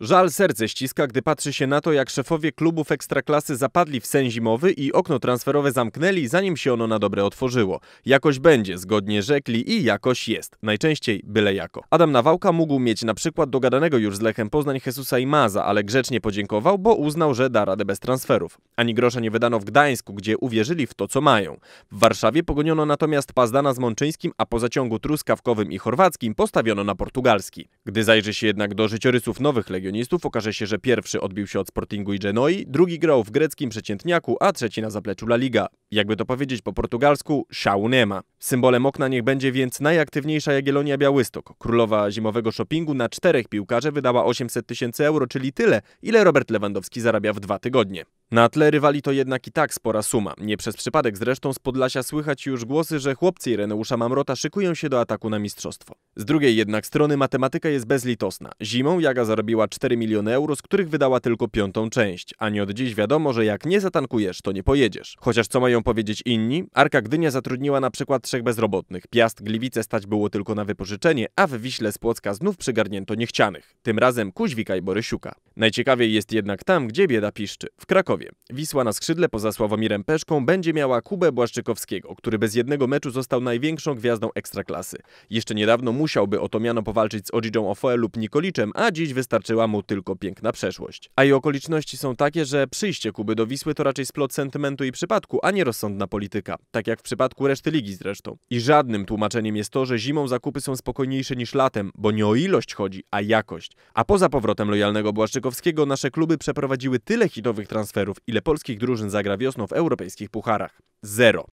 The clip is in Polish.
Żal serce ściska, gdy patrzy się na to, jak szefowie klubów ekstraklasy zapadli w sen zimowy i okno transferowe zamknęli, zanim się ono na dobre otworzyło. Jakoś będzie, zgodnie rzekli i jakoś jest. Najczęściej byle jako. Adam Nawałka mógł mieć na przykład dogadanego już z Lechem Poznań Jezusa i Maza, ale grzecznie podziękował, bo uznał, że da radę bez transferów. Ani grosza nie wydano w Gdańsku, gdzie uwierzyli w to, co mają. W Warszawie pogoniono natomiast Pazdana z Mączyńskim, a po zaciągu truskawkowym i chorwackim postawiono na portugalski. Gdy zajrzy się jednak do życiorysów nowych legionów, legionistów okaże się, że pierwszy odbił się od Sportingu i Genoi, drugi grał w greckim przeciętniaku, a trzeci na zapleczu La Liga. Jakby to powiedzieć po portugalsku, szału nie ma. Symbolem okna niech będzie więc najaktywniejsza Jagiellonia Białystok. Królowa zimowego shoppingu na czterech piłkarzy wydała 800 tysięcy euro, czyli tyle, ile Robert Lewandowski zarabia w dwa tygodnie. Na tle rywali to jednak i tak spora suma. Nie przez przypadek zresztą z Podlasia słychać już głosy, że chłopcy Ireneusza Mamrota szykują się do ataku na mistrzostwo. Z drugiej jednak strony matematyka jest bezlitosna. Zimą Jaga zarobiła 4 miliony euro, z których wydała tylko piątą część. A nie od dziś wiadomo, że jak nie zatankujesz, to nie pojedziesz. Chociaż co mają ją powiedzieć inni, Arka Gdynia zatrudniła na przykład trzech bezrobotnych. Piast Gliwice stać było tylko na wypożyczenie, a w Wiśle z Płocka znów przygarnięto niechcianych. Tym razem Kuźwika i Borysiuka. Najciekawiej jest jednak tam, gdzie bieda piszczy. W Krakowie. Wisła na skrzydle poza Sławomirem Peszką będzie miała Kubę Błaszczykowskiego, który bez jednego meczu został największą gwiazdą Ekstraklasy. Jeszcze niedawno musiałby o to miano powalczyć z Odżidżą Ofoe lub Nikoliczem, a dziś wystarczyła mu tylko piękna przeszłość. A i okoliczności są takie, że przyjście Kuby do Wisły to raczej splot sentymentu i przypadku, a nie nierozsądna polityka, tak jak w przypadku reszty ligi zresztą. I żadnym tłumaczeniem jest to, że zimą zakupy są spokojniejsze niż latem, bo nie o ilość chodzi, a jakość. A poza powrotem lojalnego Błaszczykowskiego nasze kluby przeprowadziły tyle hitowych transferów, ile polskich drużyn zagra wiosną w europejskich pucharach. Zero.